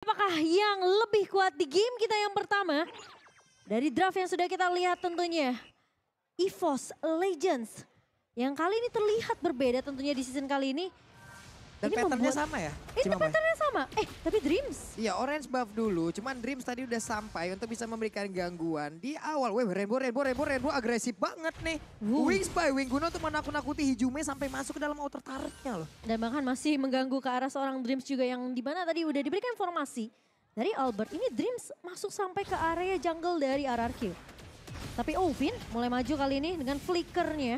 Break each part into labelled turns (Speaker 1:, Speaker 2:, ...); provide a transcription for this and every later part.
Speaker 1: Apakah yang lebih kuat di game kita yang pertama? Dari draft yang sudah kita lihat tentunya. EVOS Legends. Yang kali ini terlihat berbeda tentunya di season kali ini. Dan patternnya sama ya?
Speaker 2: Ini Cimamai. patternnya sama. Eh, tapi Dreams. Iya, Orange buff dulu. Cuman Dreams tadi udah sampai untuk bisa memberikan gangguan di awal. Weh, Rainbow, Rainbow, Rainbow, Rainbow agresif banget nih. Wings by Wing guna tuh menakut-nakuti Hijume sampai masuk ke dalam outer turretnya loh.
Speaker 1: Dan bahkan masih mengganggu ke arah seorang Dreams juga yang di mana tadi udah diberikan informasi. Dari Albert, ini Dreams masuk sampai ke area jungle dari RRQ. Tapi Ovin mulai maju kali ini dengan flickernya.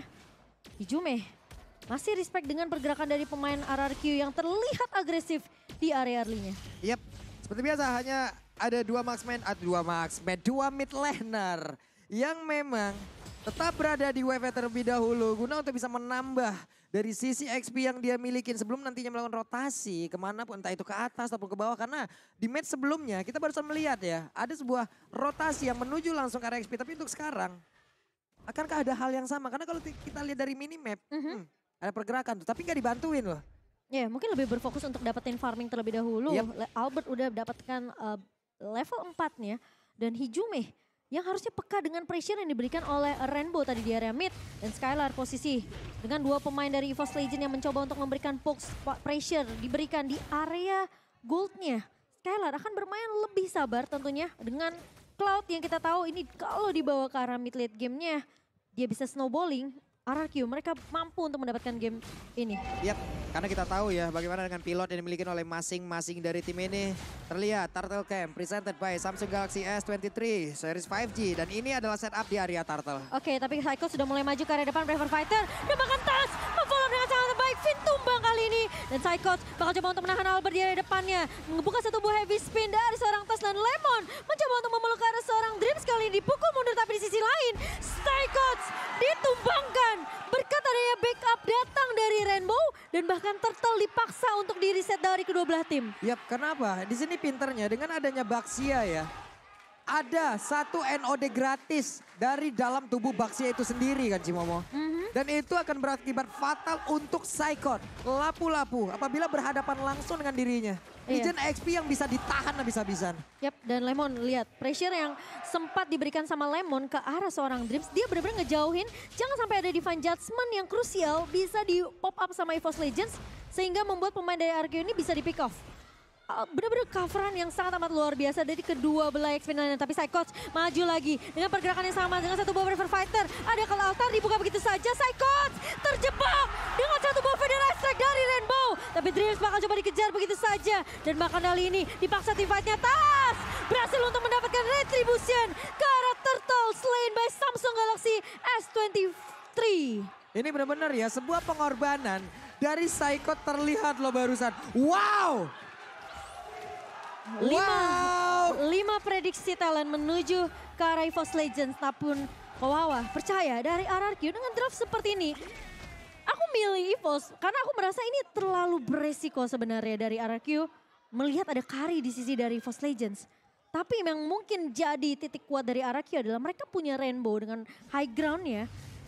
Speaker 1: Hijume masih respect dengan pergerakan dari pemain RRQ yang terlihat agresif di area early-nya.
Speaker 2: Yep, seperti biasa hanya ada dua marksman, ada ah, dua marksman, dua mid laner yang memang tetap berada di wave terlebih dahulu guna untuk bisa menambah dari sisi XP yang dia milikin sebelum nantinya melakukan rotasi kemana pun entah itu ke atas ataupun ke bawah karena di match sebelumnya kita baru saja melihat ya ada sebuah rotasi yang menuju langsung ke area XP tapi untuk sekarang akankah ada hal yang sama karena kalau kita lihat dari minimap uh mhm. -huh. hmm, ada pergerakan tuh, tapi nggak dibantuin loh. Ya, yeah, mungkin lebih berfokus untuk dapetin farming terlebih dahulu. Yep. Albert udah
Speaker 1: dapatkan uh, level 4-nya dan Hijume yang harusnya peka dengan pressure yang diberikan oleh Rainbow tadi di area mid dan Skylar posisi dengan dua pemain dari EVOS Legend yang mencoba untuk memberikan box pressure diberikan di area goldnya. Skylar akan bermain lebih sabar tentunya dengan Cloud yang kita tahu ini kalau dibawa ke arah mid late gamenya dia bisa snowballing RRQ mereka mampu untuk mendapatkan game
Speaker 2: ini. Yap, karena kita tahu ya bagaimana dengan pilot yang dimiliki oleh masing-masing dari tim ini. Terlihat Turtle Camp presented by Samsung Galaxy S23 series 5G dan ini adalah setup di area Turtle. Oke, okay, tapi Cycle sudah mulai maju ke area depan Braver Fighter. dia makan tas,
Speaker 1: Kevin tumbang kali ini. Dan Psychos bakal coba untuk menahan Albert di area depannya. Membuka satu buah heavy spin dari seorang Tas dan Lemon. Mencoba untuk memeluk arah seorang Dreams kali ini. Dipukul mundur tapi di sisi lain. Psychos ditumbangkan. Berkat adanya backup datang dari
Speaker 2: Rainbow. Dan bahkan Turtle dipaksa untuk di reset dari kedua belah tim. Yap, kenapa? Di sini pinternya dengan adanya Baxia ya ada satu NOD gratis dari dalam tubuh Baxia itu sendiri kan Cimomo. Mm. Dan itu akan berakibat fatal untuk Saikon, lapu-lapu apabila berhadapan langsung dengan dirinya. Legend iya. XP yang bisa ditahan habis-habisan.
Speaker 1: Yap, dan Lemon lihat pressure yang sempat diberikan sama Lemon ke arah seorang Dreams. Dia benar-benar ngejauhin, jangan sampai ada divine judgment yang krusial bisa di pop up sama EVOS Legends sehingga membuat pemain dari RQ ini bisa di pick off. Eh, benar-benar coveran yang sangat amat luar biasa dari kedua belah X finalnya. Tapi Psychots maju lagi dengan pergerakan yang sama dengan satu buah River Fighter. Ada kalau altar dibuka begitu saja. Psychots terjebak dengan satu buah Federal Strike dari Rainbow. Tapi Dreams bakal coba dikejar begitu saja. Dan bahkan kali ini dipaksa tim tas. Berhasil untuk mendapatkan retribution karena Turtle slain by
Speaker 2: Samsung Galaxy S23. Ini benar-benar ya sebuah pengorbanan dari Psycho terlihat loh barusan. Wow!
Speaker 1: Lima, wow. lima prediksi talent menuju ke arah Force Legends. Tapun Kowawa percaya dari RRQ dengan draft seperti ini. Aku milih EVOS karena aku merasa ini terlalu beresiko sebenarnya dari RRQ. Melihat ada kari di sisi dari EVOS Legends. Tapi yang mungkin jadi titik kuat dari RRQ adalah mereka punya rainbow dengan high ground ya.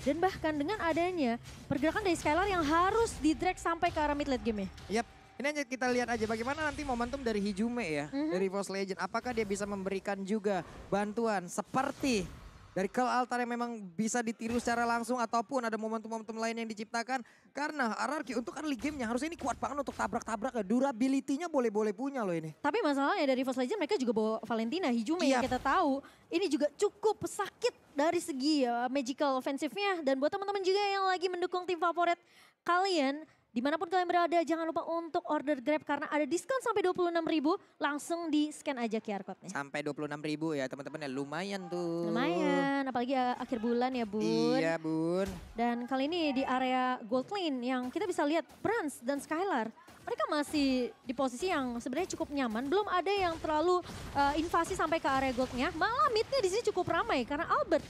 Speaker 1: Dan bahkan dengan adanya pergerakan dari Skylar yang harus di-drag sampai ke arah mid late game
Speaker 2: ya. Yep. Ini aja kita lihat aja bagaimana nanti momentum dari Hijume ya, mm-hmm. dari Force Legend. Apakah dia bisa memberikan juga bantuan seperti dari Kel Altar yang memang bisa ditiru secara langsung ataupun ada momentum-momentum lain yang diciptakan. Karena RRQ untuk early gamenya harusnya ini kuat banget untuk tabrak-tabrak Durability-nya boleh-boleh punya loh ini.
Speaker 1: Tapi masalahnya dari Force Legend mereka juga bawa Valentina, Hijume yang iya. kita tahu. Ini juga cukup sakit dari segi ya, magical offensive-nya. Dan buat teman-teman juga yang lagi mendukung tim favorit kalian Dimanapun kalian berada, jangan lupa untuk order Grab karena ada diskon sampai 26 ribu. Langsung di scan aja QR code-nya.
Speaker 2: Sampai 26 ribu ya teman-teman ya lumayan tuh. Lumayan,
Speaker 1: apalagi ya, akhir bulan ya Bun. Iya Bun. Dan kali ini di area Gold Lane yang kita bisa lihat Brands dan Skylar. Mereka masih di posisi yang sebenarnya cukup nyaman. Belum ada yang terlalu uh, invasi sampai ke area gold-nya. Malah midnya di sini cukup ramai karena Albert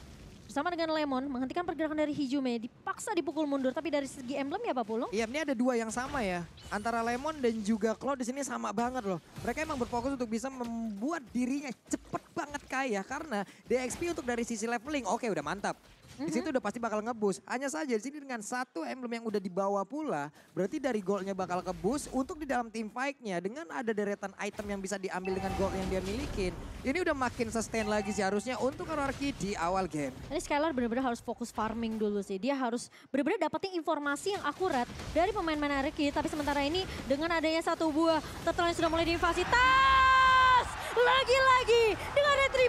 Speaker 1: bersama dengan Lemon menghentikan pergerakan dari Hijume dipaksa dipukul mundur tapi dari segi emblem ya Pak Pulung? Iya, ini ada
Speaker 2: dua yang sama ya. Antara Lemon dan juga Claude di sini sama banget loh. Mereka emang berfokus untuk bisa membuat dirinya cepet banget kaya karena DXP untuk dari sisi leveling oke okay, udah mantap. Di situ udah pasti bakal ngebus. Hanya saja di sini dengan satu emblem yang udah dibawa pula, berarti dari golnya bakal kebus. Untuk di dalam tim fightnya dengan ada deretan item yang bisa diambil dengan gol yang dia milikin, ini udah makin sustain lagi sih harusnya untuk Ararki di awal game. Ini
Speaker 1: Skylar benar-benar harus fokus farming dulu sih. Dia harus benar-benar dapetin informasi yang akurat dari pemain-pemain Ararki. Tapi sementara ini dengan adanya satu buah tetelan sudah mulai diinvasi, tas lagi-lagi dengan retri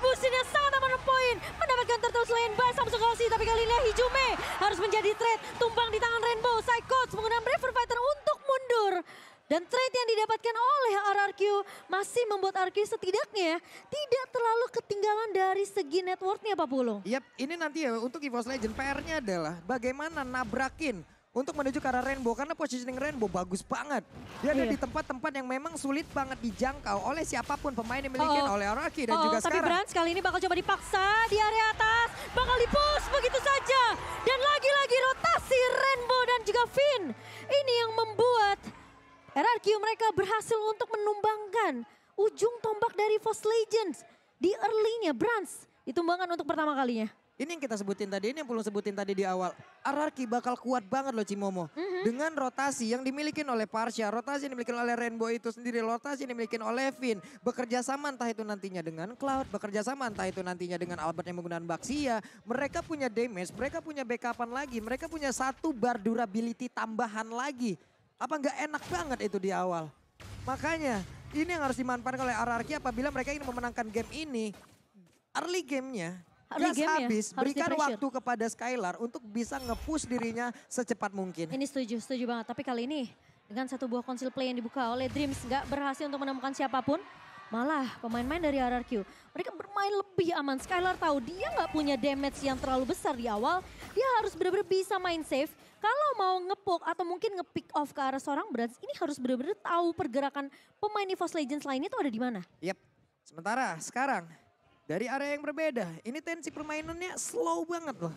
Speaker 1: Aurelia Hijume harus menjadi trade. tumpang di tangan Rainbow. Side coach menggunakan Brave Fighter untuk mundur. Dan trade yang didapatkan oleh RRQ masih membuat RRQ
Speaker 2: setidaknya tidak terlalu ketinggalan dari segi networknya Pak Bulu. Yap, ini nanti ya untuk EVOS Legend PR-nya adalah bagaimana nabrakin untuk menuju ke arah Rainbow karena positioning Rainbow bagus banget. Dia ada iya. di tempat-tempat yang memang sulit banget dijangkau oleh siapapun pemain yang dimiliki oh, oleh Araki dan oh, juga tapi sekarang. Tapi Brand
Speaker 1: kali ini bakal coba dipaksa di area atas, bakal dipush begitu saja. Dan lagi-lagi rotasi Rainbow dan juga Finn. Ini yang membuat RRQ mereka berhasil untuk menumbangkan ujung
Speaker 2: tombak dari Force Legends di early-nya Brands ditumbangkan untuk pertama kalinya. Ini yang kita sebutin tadi, ini yang perlu sebutin tadi di awal. Ararki bakal kuat banget loh Cimomo. Mm -hmm. Dengan rotasi yang dimiliki oleh Parsha, rotasi yang dimiliki oleh Rainbow itu sendiri, rotasi yang dimiliki oleh Vin. Bekerja sama entah itu nantinya dengan Cloud, bekerja sama entah itu nantinya dengan Albert yang menggunakan Baxia. Mereka punya damage, mereka punya backupan lagi, mereka punya satu bar durability tambahan lagi. Apa nggak enak banget itu di awal? Makanya ini yang harus dimanfaatkan oleh Ararki apabila mereka ingin memenangkan game ini. Early gamenya harus gas habis, ya? berikan waktu kepada Skylar untuk bisa nge-push dirinya secepat mungkin. Ini setuju, setuju banget. Tapi
Speaker 1: kali ini dengan satu buah konsil play yang dibuka oleh Dreams gak berhasil untuk menemukan siapapun. Malah pemain-pemain dari RRQ, mereka bermain lebih aman. Skylar tahu dia gak punya damage yang terlalu besar di awal. Dia harus benar-benar bisa main safe. Kalau mau ngepok atau mungkin ngepick off ke arah seorang berat, ini harus benar-benar tahu pergerakan pemain EVOS Legends lainnya itu ada di mana. Yap,
Speaker 2: sementara sekarang dari area yang berbeda. Ini tensi permainannya slow banget loh.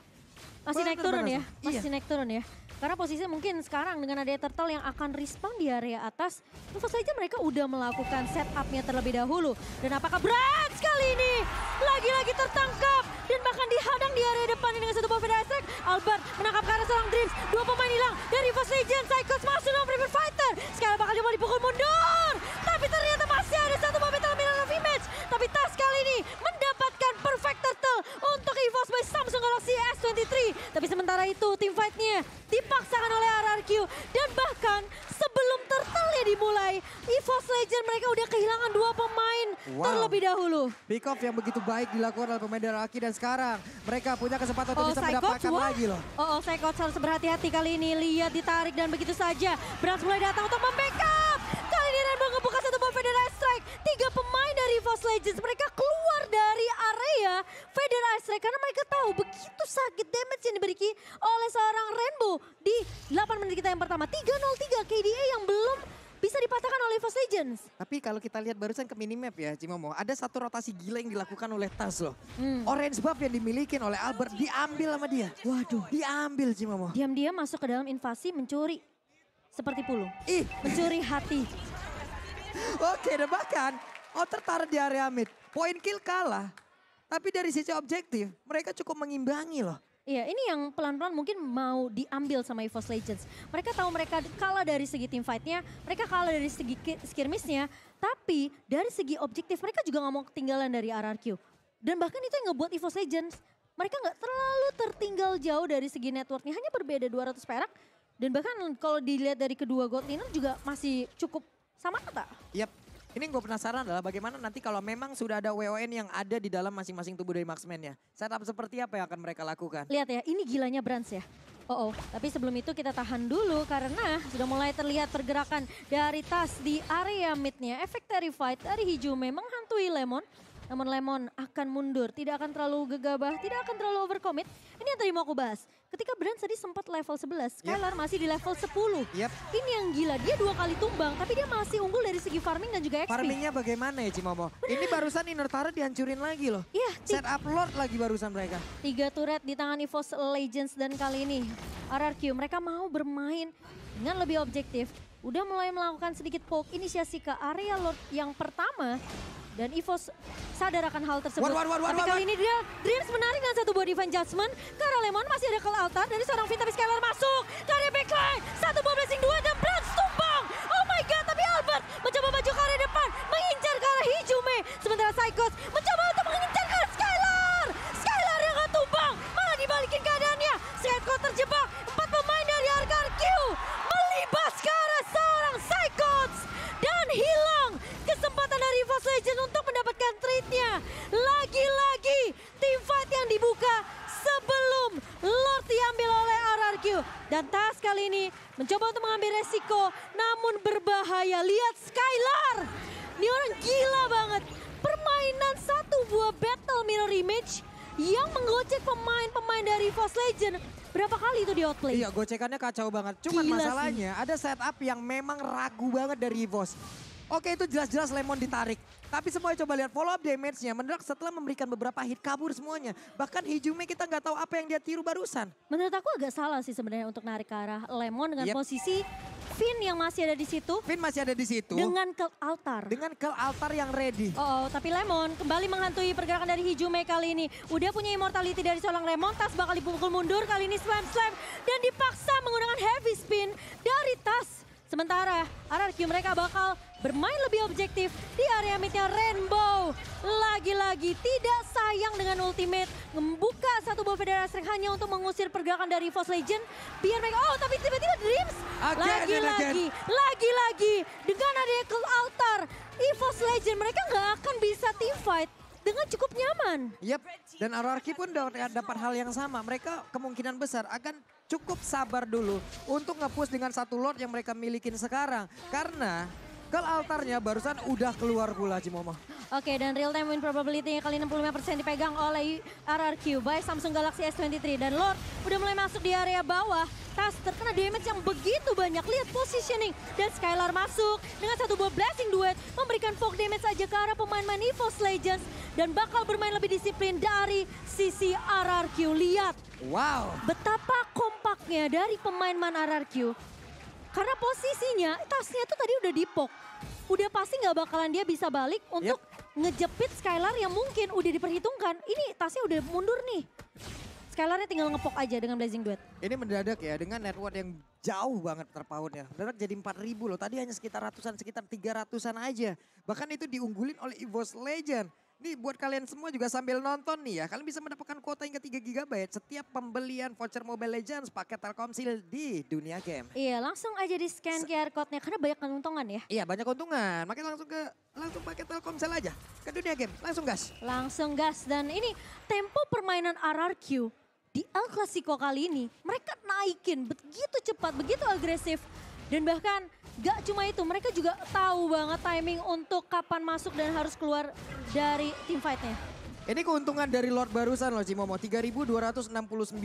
Speaker 2: Masih naik turun ya?
Speaker 1: Masih iya. naik turun ya? Karena posisi mungkin sekarang dengan ada Turtle yang akan respawn di area atas. Tentu saja mereka udah melakukan setupnya terlebih dahulu. Dan apakah berat sekali ini? Lagi-lagi tertangkap. Dan bahkan dihadang di area depan dengan satu buffet Isaac. Albert menangkap karena seorang Dreams. Dua pemain hilang dari First Legion. Cycles masuk dalam River Fighter. Sekarang bakal coba dipukul mundur. Tapi ternyata masih ada satu buffet dalam of Image. Tapi tas kali ini dan perfect turtle untuk EVOS by Samsung Galaxy S23. Tapi sementara itu tim fight-nya dipaksakan oleh RRQ dan bahkan sebelum turtle-nya dimulai, EVOS Legend mereka udah kehilangan dua pemain
Speaker 2: wow. terlebih dahulu. Pick off yang begitu baik dilakukan oleh pemain RRQ dan sekarang mereka punya kesempatan untuk oh, bisa mendapatkan Wah. lagi loh.
Speaker 1: Oh, oh Psycho harus berhati-hati kali ini. Lihat ditarik dan begitu saja. Beras mulai datang untuk membackup. Kali ini Rainbow ngebuka satu buffet dan strike. Tiga pemain dari EVOS Legends mereka keluar dari dia Federal Strike karena mereka tahu begitu sakit damage yang diberikan oleh seorang Rainbow di 8 menit kita yang pertama. 303
Speaker 2: KDA yang belum bisa dipatahkan oleh Force Legends. Tapi kalau kita lihat barusan ke minimap ya Cimomo, ada satu rotasi gila yang dilakukan oleh Tas loh. Hmm. Orange buff yang dimiliki oleh Albert diambil sama dia. Waduh. Diambil Cimomo.
Speaker 1: Diam-diam masuk ke dalam invasi mencuri.
Speaker 2: Seperti pulu. Ih. Mencuri hati. Oke, dan bahkan oh taruh di area mid. Poin kill kalah. Tapi dari sisi objektif, mereka cukup mengimbangi loh.
Speaker 1: Iya, ini yang pelan-pelan mungkin mau diambil sama EVOS Legends. Mereka tahu mereka kalah dari segi team fight-nya, mereka kalah dari segi skirmish-nya, tapi dari segi objektif mereka juga nggak mau ketinggalan dari RRQ. Dan bahkan itu yang ngebuat EVOS Legends, mereka nggak terlalu tertinggal jauh dari segi networknya, hanya berbeda 200 perak. Dan bahkan kalau dilihat dari kedua God Leaner juga masih cukup sama
Speaker 2: kata. Yap, ini yang gue penasaran adalah bagaimana nanti kalau memang sudah ada WON yang ada di dalam masing-masing tubuh dari marksman Saya Setup seperti apa yang akan mereka lakukan?
Speaker 1: Lihat ya, ini gilanya Brans ya. Oh, oh, tapi sebelum itu kita tahan dulu karena sudah mulai terlihat pergerakan dari tas di area midnya. Efek terrified dari hijau memang hantui Lemon. Namun Lemon akan mundur, tidak akan terlalu gegabah, tidak akan terlalu overcommit. Ini yang tadi mau aku bahas. Ketika Brand tadi sempat level 11, Skylar yep. masih di level 10. Yep. Ini yang gila, dia dua kali tumbang tapi dia masih unggul dari segi farming dan juga XP. Farmingnya
Speaker 2: bagaimana ya Cimomo? Benar. Ini barusan Inortara dihancurin lagi loh. Iya. Set up Lord lagi barusan mereka.
Speaker 1: Tiga turret di tangan EVOS Legends dan kali ini RRQ mereka mau bermain dengan lebih objektif. Udah mulai melakukan sedikit poke inisiasi ke area Lord yang pertama. Dan Evos sadar akan hal tersebut. War, war, war, war, Tapi kali war, ini dia Dreams menarik dengan satu body van Judgment. Karena Lemon masih ada ke altar dari seorang Vita tapi Skylar masuk. Karya backline. Satu ball blessing dua dan blood tumpang. Oh my god tapi Albert mencoba maju ke arah depan. Mengincar ke arah Hijume. Sementara Psychos mencoba untuk mengincar ke arah Skylar. Skylar yang tumpang. Malah dibalikin keadaannya. Skylar terjebak. kali ini mencoba untuk mengambil resiko namun berbahaya. Lihat Skylar, ini orang gila banget. Permainan satu buah battle mirror image yang menggocek pemain-pemain
Speaker 2: dari Force Legend. Berapa kali itu di outplay? Iya, gocekannya kacau banget. Cuman Gila masalahnya sih. ada setup yang memang ragu banget dari Evos. Oke itu jelas-jelas Lemon ditarik. Tapi semuanya coba lihat follow up damage-nya. Menurut setelah memberikan beberapa hit kabur semuanya. Bahkan Hijume kita nggak tahu apa yang dia tiru barusan. Menurut aku agak salah sih sebenarnya untuk narik ke arah Lemon dengan yep. posisi
Speaker 1: Finn yang masih ada di situ. Finn masih ada di situ. Dengan ke altar. Dengan ke altar yang ready. Oh, oh, tapi Lemon kembali menghantui pergerakan dari Hijume kali ini. Udah punya immortality dari seorang Lemon, Tas bakal dipukul mundur kali ini slam slam dan dipaksa menggunakan heavy spin dari Tas. Sementara RRQ mereka bakal bermain lebih objektif di area midnya Rainbow. Lagi-lagi tidak sayang dengan ultimate. Membuka satu buah federasi hanya untuk mengusir pergerakan dari Force Legend. Biar mereka, oh tapi tiba-tiba Dreams. Lagi-lagi, lagi-lagi dengan adanya ke altar. EVOS Legend mereka nggak akan
Speaker 2: bisa teamfight dengan cukup nyaman. Yap. Dan RRQ pun dapat hal yang sama. Mereka kemungkinan besar akan cukup sabar dulu untuk nge-push dengan satu lord yang mereka milikin sekarang. Karena ke altarnya barusan udah keluar pula Cimomo.
Speaker 1: Oke dan real time win probability kali 65% dipegang oleh RRQ by Samsung Galaxy S23. Dan Lord udah mulai masuk di area bawah. Tas terkena damage yang begitu banyak. Lihat positioning. Dan Skylar masuk dengan satu buah blessing duet. Memberikan fog damage saja ke arah pemain EVOS Legends. Dan bakal bermain lebih disiplin dari sisi RRQ. Lihat. Wow. Betapa kompaknya dari pemain Man RRQ karena posisinya tasnya tuh tadi udah dipok. Udah pasti nggak bakalan dia bisa balik untuk yep. ngejepit Skylar yang mungkin udah diperhitungkan. Ini tasnya udah mundur nih. Skylarnya
Speaker 2: tinggal ngepok aja dengan Blazing Duet. Ini mendadak ya dengan network yang jauh banget terpautnya. Mendadak jadi 4000 loh. Tadi hanya sekitar ratusan, sekitar 300-an aja. Bahkan itu diunggulin oleh EVOS Legend. Ini buat kalian semua juga sambil nonton nih ya. Kalian bisa mendapatkan kuota hingga 3 GB setiap pembelian voucher Mobile Legends paket Telkomsel di dunia game.
Speaker 1: Iya langsung aja di scan QR code-nya karena banyak keuntungan ya. Iya banyak keuntungan. Makanya langsung ke langsung pakai Telkomsel aja ke dunia game. Langsung gas. Langsung gas dan ini tempo permainan RRQ di El Clasico kali ini mereka naikin begitu cepat, begitu agresif dan bahkan Gak cuma itu, mereka juga tahu banget timing untuk kapan masuk dan harus keluar dari tim fightnya.
Speaker 2: Ini keuntungan dari Lord barusan loh Cimomo, 3269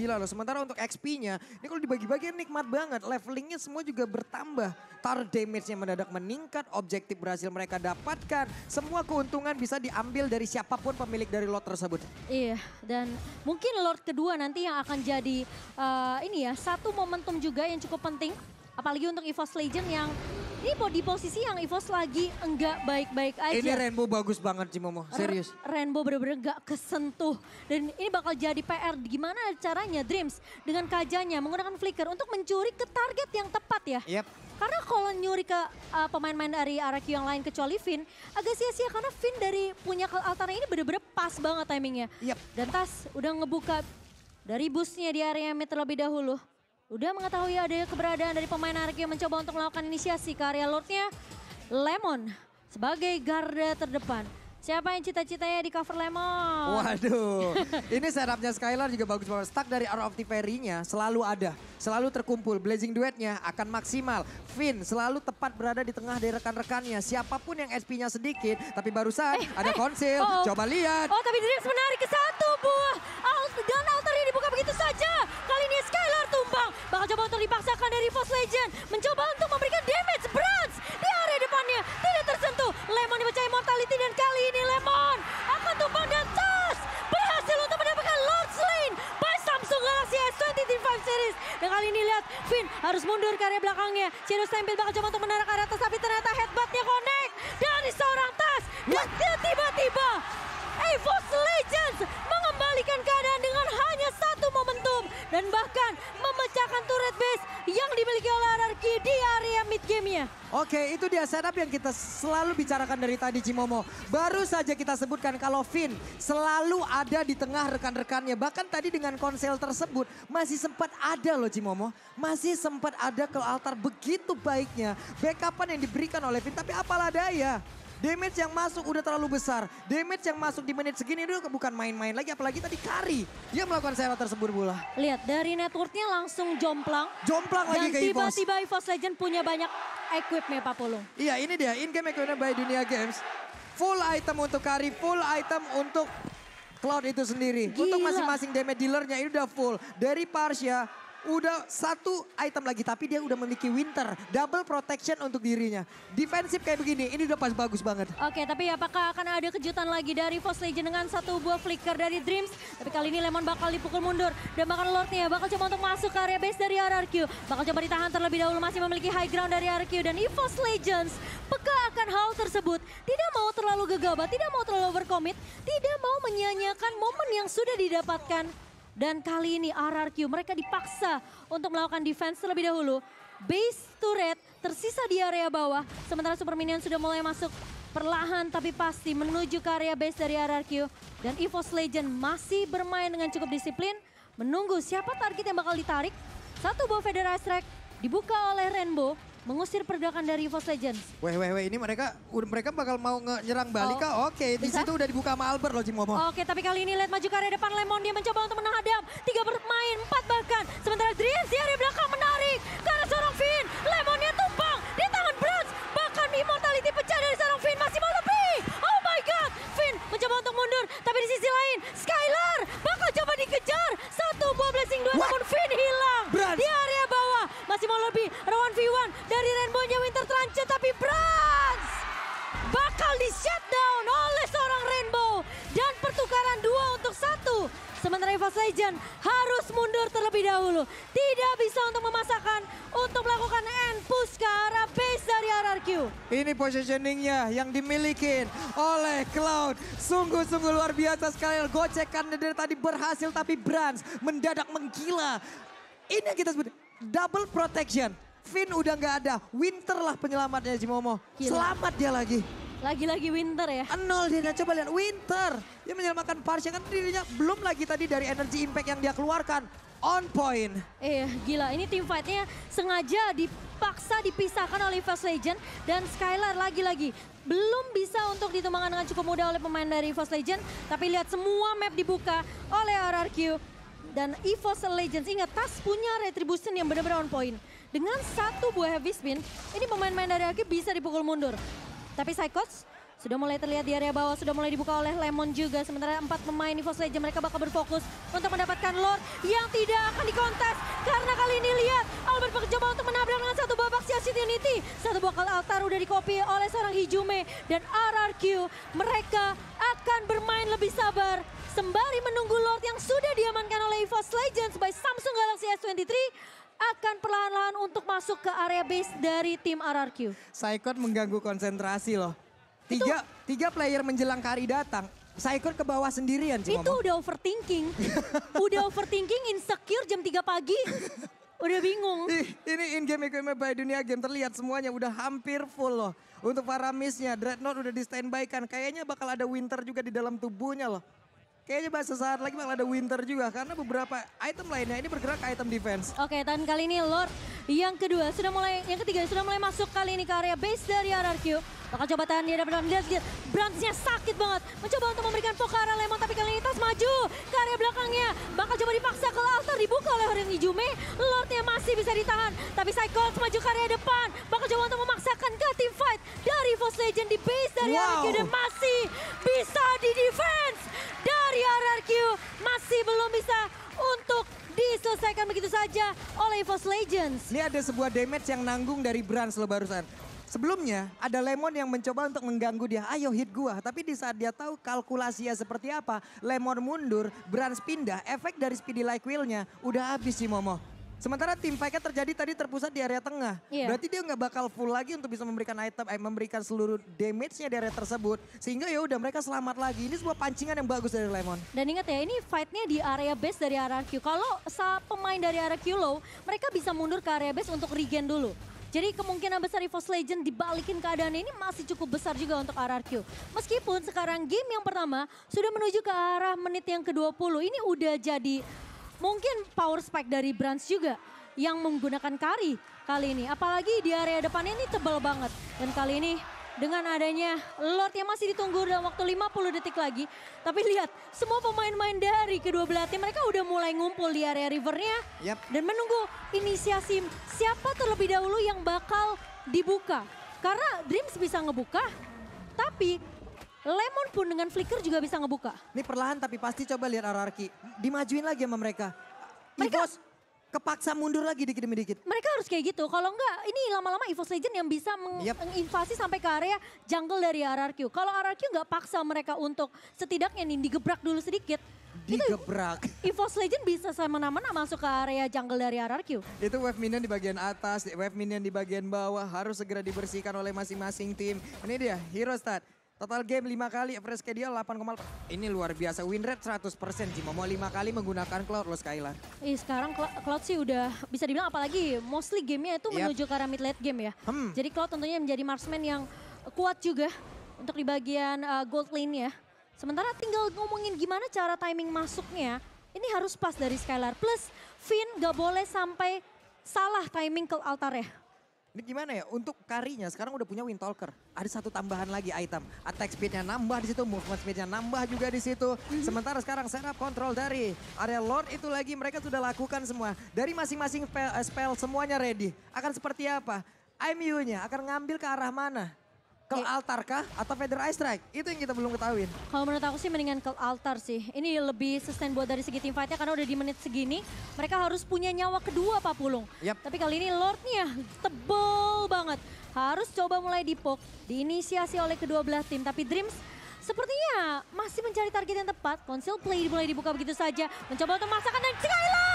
Speaker 2: loh. Sementara untuk XP-nya, ini kalau dibagi-bagi nikmat banget. Levelingnya semua juga bertambah. Tar damage-nya mendadak meningkat, objektif berhasil mereka dapatkan. Semua keuntungan bisa diambil dari siapapun pemilik dari Lord tersebut.
Speaker 1: Iya, dan mungkin Lord kedua nanti yang akan jadi uh, ini ya, satu momentum juga yang cukup penting Apalagi untuk EVOS Legend yang ini di posisi yang EVOS lagi enggak baik-baik aja. Ini Rainbow
Speaker 2: bagus banget sih momo serius.
Speaker 1: Rainbow bener-bener gak kesentuh. Dan ini bakal jadi PR gimana caranya Dreams dengan kajanya menggunakan flicker untuk mencuri ke target yang tepat ya. Yep. Karena kalau nyuri ke pemain eh, pemain-pemain dari RQ yang lain kecuali Finn, agak sia-sia karena Finn dari punya Altana ini bener-bener pas banget timingnya. Yep. Dan Tas udah ngebuka dari busnya di area terlebih dahulu. Udah mengetahui ada keberadaan dari pemain Arki yang mencoba untuk melakukan inisiasi karya Lordnya Lemon sebagai garda terdepan.
Speaker 2: Siapa yang cita-citanya
Speaker 1: di cover Lemon? Waduh,
Speaker 2: ini setupnya Skylar juga bagus banget. stuck dari Arrow of Tiferi-nya selalu ada, selalu terkumpul. Blazing duetnya akan maksimal. Finn selalu tepat berada di tengah dari rekan-rekannya. Siapapun yang SP-nya sedikit, tapi barusan eh, ada eh, konsil. Oh, oh. Coba lihat. Oh, tapi dia menarik ke satu buah. Al dan ini dibuka begitu
Speaker 1: saja. Kali ini Legend mencoba untuk memberikan damage Bronze di area depannya. Tidak tersentuh. Lemon dipercaya mortality dan kali ini Lemon akan tumpang dan tos. berhasil untuk mendapatkan Lord Lane by Samsung Galaxy s 20 5 Series. Dan kali ini lihat Finn harus mundur ke area belakangnya. Shadow Stampede bakal coba untuk menarik arah
Speaker 2: yang kita selalu bicarakan dari tadi Cimomo. Baru saja kita sebutkan kalau Vin selalu ada di tengah rekan-rekannya. Bahkan tadi dengan konsel tersebut masih sempat ada loh Cimomo. Masih sempat ada ke altar begitu baiknya. Backupan yang diberikan oleh Vin tapi apalah daya. Damage yang masuk udah terlalu besar. Damage yang masuk di menit segini itu bukan main-main lagi. Apalagi tadi Kari. Dia melakukan serangan tersebut bola. Lihat dari networknya langsung jomplang. Jomplang lagi ke Evos. tiba-tiba
Speaker 1: Evos Legend punya banyak equipment Pak Pulung.
Speaker 2: Iya ini dia in-game equipment by Dunia Games. Full item untuk Kari, full item untuk Cloud itu sendiri. Gila. Untuk masing-masing damage dealernya itu udah full. Dari Parsia, udah satu item lagi tapi dia udah memiliki winter double protection untuk dirinya defensif kayak begini ini udah pas bagus banget
Speaker 1: oke tapi apakah akan ada kejutan lagi dari force Legend dengan satu buah flicker dari Dreams tapi kali ini Lemon bakal dipukul mundur dan bakal Lordnya ya, bakal coba untuk masuk ke area base dari RRQ bakal coba ditahan terlebih dahulu masih memiliki high ground dari RRQ dan force Legends peka akan hal tersebut tidak mau terlalu gegabah tidak mau terlalu overcommit tidak mau menyanyiakan momen yang sudah didapatkan dan kali ini RRQ mereka dipaksa untuk melakukan defense terlebih dahulu. Base turret tersisa di area bawah. Sementara Super Minion sudah mulai masuk perlahan tapi pasti menuju ke area base dari RRQ. Dan EVOS Legend masih bermain dengan cukup disiplin. Menunggu siapa target yang bakal ditarik. Satu bow Federal Strike dibuka oleh Rainbow mengusir pergerakan dari Evos Legends.
Speaker 2: Weh, weh, weh, ini mereka mereka bakal mau nyerang balik oh. kah? Oke, di situ udah dibuka sama Albert loh Jim ngomong.
Speaker 1: Oke, tapi kali ini lihat maju ke area depan Lemon, dia mencoba untuk menghadam. Tiga bermain, empat bahkan. Sementara Dries. dia
Speaker 2: positioningnya yang dimiliki oleh Cloud. Sungguh-sungguh luar biasa sekali. Gocekan dari tadi berhasil tapi Brans mendadak menggila. Ini yang kita sebut double protection. Finn udah nggak ada. Winter lah penyelamatnya Jimomo. Gila. Selamat dia lagi. Lagi-lagi Winter ya? Nol dia, coba lihat Winter. Dia menyelamatkan Parsha kan dirinya belum lagi tadi dari energi impact yang dia keluarkan on point. eh,
Speaker 1: gila. Ini tim fightnya
Speaker 2: sengaja dipaksa dipisahkan
Speaker 1: oleh Fast Legend dan Skylar lagi-lagi belum bisa untuk ditumbangkan dengan cukup mudah oleh pemain dari Fast Legend. Tapi lihat semua map dibuka oleh RRQ. Dan EVOS Legends, ingat Tas punya retribution yang benar-benar on point. Dengan satu buah heavy spin, ini pemain-pemain dari RRQ bisa dipukul mundur. Tapi Psychos sudah mulai terlihat di area bawah, sudah mulai dibuka oleh Lemon juga. Sementara empat pemain EVOS Legend mereka bakal berfokus untuk mendapatkan Lord yang tidak akan dikontes. Karena kali ini lihat Albert mencoba untuk menabrak dengan satu babak City Unity. Satu bakal altar udah dikopi oleh seorang Hijume dan RRQ. Mereka akan bermain lebih sabar sembari menunggu Lord yang sudah diamankan oleh EVOS Legends by Samsung Galaxy S23 akan perlahan-lahan untuk masuk ke area base dari tim
Speaker 2: RRQ. Saikot mengganggu konsentrasi loh. Tiga, tiga player menjelang Kari datang, Saikun ke bawah sendirian Itu udah overthinking. udah overthinking, insecure jam 3 pagi. Udah bingung. Ih, ini in game equipment by dunia game terlihat semuanya udah hampir full loh. Untuk para missnya, Dreadnought udah di standby kan. Kayaknya bakal ada winter juga di dalam tubuhnya loh. Kayaknya bahas sesaat lagi bakal ada winter juga karena beberapa item lainnya ini bergerak ke item defense.
Speaker 1: Oke, dan kali ini Lord yang kedua sudah mulai, yang ketiga sudah mulai masuk kali ini ke area base dari RRQ. Bakal coba tahan dia dapat lihat lihat Brownsnya sakit banget. Mencoba untuk memberikan poke arah Lemon tapi kali ini Tas maju ke area belakangnya. Bakal coba dipaksa ke altar dibuka oleh Horin Ijume. Lordnya masih bisa ditahan. Tapi Cyclops maju ke area depan. Bakal coba untuk memaksakan ke team fight dari Force Legend di base dari wow. RRQ dan masih bisa di defense dari RRQ. Masih belum bisa untuk
Speaker 2: diselesaikan begitu saja oleh Force Legends. Ini ada sebuah damage yang nanggung dari Brans lo barusan. Sebelumnya ada Lemon yang mencoba untuk mengganggu dia, ayo hit gua. Tapi di saat dia tahu kalkulasinya seperti apa, Lemon mundur, Brans pindah, efek dari Speedy Like wheelnya udah habis si Momo. Sementara tim fight terjadi tadi terpusat di area tengah. Yeah. Berarti dia nggak bakal full lagi untuk bisa memberikan item, eh, memberikan seluruh damage-nya di area tersebut. Sehingga ya udah mereka selamat lagi. Ini sebuah pancingan yang bagus dari Lemon.
Speaker 1: Dan ingat ya, ini fight-nya di area base dari arah Q. Kalau pemain dari arah Q low, mereka bisa mundur ke area base untuk regen dulu. Jadi kemungkinan besar EVOS Legend dibalikin keadaan ini masih cukup besar juga untuk RRQ. Meskipun sekarang game yang pertama sudah menuju ke arah menit yang ke-20. Ini udah jadi mungkin power spike dari Brands juga yang menggunakan kari kali ini. Apalagi di area depannya ini tebal banget. Dan kali ini dengan adanya Lord yang masih ditunggu dalam waktu 50 detik lagi. Tapi lihat, semua pemain-pemain dari kedua belah tim mereka udah mulai ngumpul di area rivernya. Yep. Dan menunggu inisiasi siapa terlebih dahulu yang bakal dibuka. Karena Dreams bisa ngebuka, tapi Lemon pun dengan
Speaker 2: flicker juga bisa ngebuka. Ini perlahan tapi pasti coba lihat Araki, Dimajuin lagi sama mereka. Mereka kepaksa mundur lagi dikit demi dikit. Mereka harus kayak gitu. Kalau enggak ini lama-lama EVOS Legend
Speaker 1: yang bisa menginvasi yep. sampai ke area jungle dari RRQ. Kalau RRQ enggak paksa mereka untuk setidaknya nih digebrak dulu sedikit.
Speaker 2: Digebrak.
Speaker 1: Evil EVOS Legend bisa semena-mena
Speaker 2: masuk ke area jungle dari RRQ. Itu wave minion di bagian atas, wave minion di bagian bawah harus segera dibersihkan oleh masing-masing tim. Ini dia Hero Start. Total game 5 kali, average dia 8, Ini luar biasa, win rate 100% sih. Mau 5 kali menggunakan Cloud loh Skylar.
Speaker 1: Eh, sekarang Cloud sih udah bisa dibilang apalagi mostly gamenya itu yep. menuju ke arah mid late game ya. Hmm. Jadi Cloud tentunya menjadi marksman yang kuat juga untuk di bagian uh, gold lane ya. Sementara tinggal ngomongin gimana cara timing masuknya. Ini harus pas dari Skylar. Plus
Speaker 2: Finn gak boleh sampai salah timing ke altar ya. Ini gimana ya? Untuk karinya sekarang udah punya Wind Talker. Ada satu tambahan lagi item. Attack speednya nambah di situ, movement speednya nambah juga di situ. Mhm. Sementara sekarang setup kontrol dari area Lord itu lagi mereka sudah lakukan semua. Dari masing-masing spell, eh, spell semuanya ready. Akan seperti apa? IMU-nya akan ngambil ke arah mana? ke iya. altar kah? Atau feather eye strike? Itu yang kita belum ketahuin.
Speaker 1: Kalau menurut aku sih mendingan ke altar sih. Ini lebih sustain buat dari segi team fight-nya karena udah di menit segini. Mereka harus punya nyawa kedua Pak Pulung. Yep. Tapi kali ini Lordnya tebel banget. Harus coba mulai dipok. Diinisiasi oleh kedua belah tim. Tapi Dreams sepertinya masih mencari target yang tepat. Konsil play mulai dibuka begitu saja. Mencoba untuk masakan dan Skylar!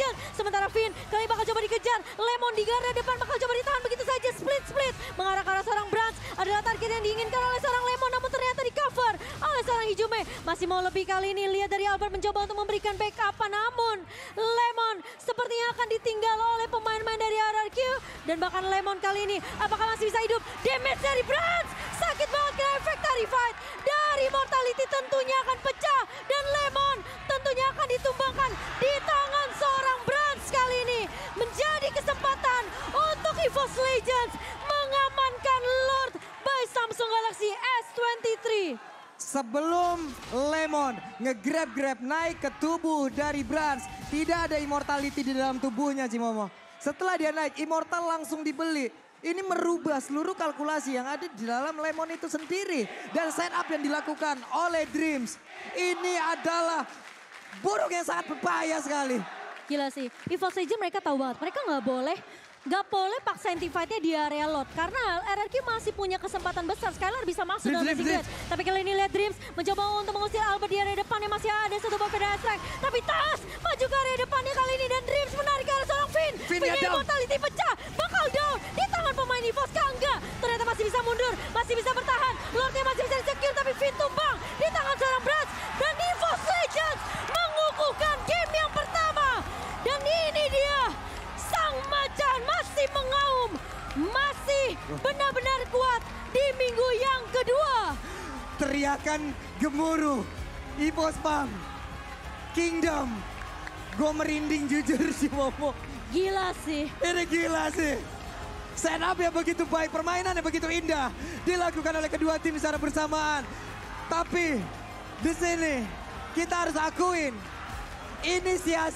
Speaker 1: Legend. Sementara Finn kali bakal coba dikejar. Lemon di garda depan bakal coba ditahan begitu saja. Split-split mengarah ke arah seorang Branch. Adalah target yang diinginkan oleh seorang Lemon namun ternyata di cover oleh seorang Ijume. Masih mau lebih kali ini lihat dari Albert mencoba untuk memberikan backup. Namun Lemon sepertinya akan ditinggal oleh pemain-pemain dari RRQ. Dan bahkan Lemon kali ini apakah masih bisa hidup? Damage dari Branch. Sakit banget kena efek Terrified. Dari Mortality tentunya akan pecah. Dan Lemon tentunya akan ditumbangkan di
Speaker 2: sebelum Lemon ngegrab-grab naik ke tubuh dari Brans. Tidak ada immortality di dalam tubuhnya Jimomo. Setelah dia naik, immortal langsung dibeli. Ini merubah seluruh kalkulasi yang ada di dalam Lemon itu sendiri. Dan setup yang dilakukan oleh Dreams. Ini adalah burung yang sangat berbahaya sekali.
Speaker 1: Gila sih, Evolve saja mereka tahu banget. Mereka nggak boleh Gak boleh paksain teamfightnya di area lot. Karena RRQ masih punya kesempatan besar. Skylar bisa masuk dalam Dreams, Tapi kali ini lihat Dreams mencoba untuk mengusir Albert di area depannya. Masih ada satu buff pada Tapi Tas maju ke area
Speaker 2: bos Kingdom. Gue merinding jujur sih Momo. Gila sih. Ini gila sih. Stand up yang begitu baik, permainan yang begitu indah. Dilakukan oleh kedua tim secara bersamaan. Tapi di sini kita harus akuin inisiasi.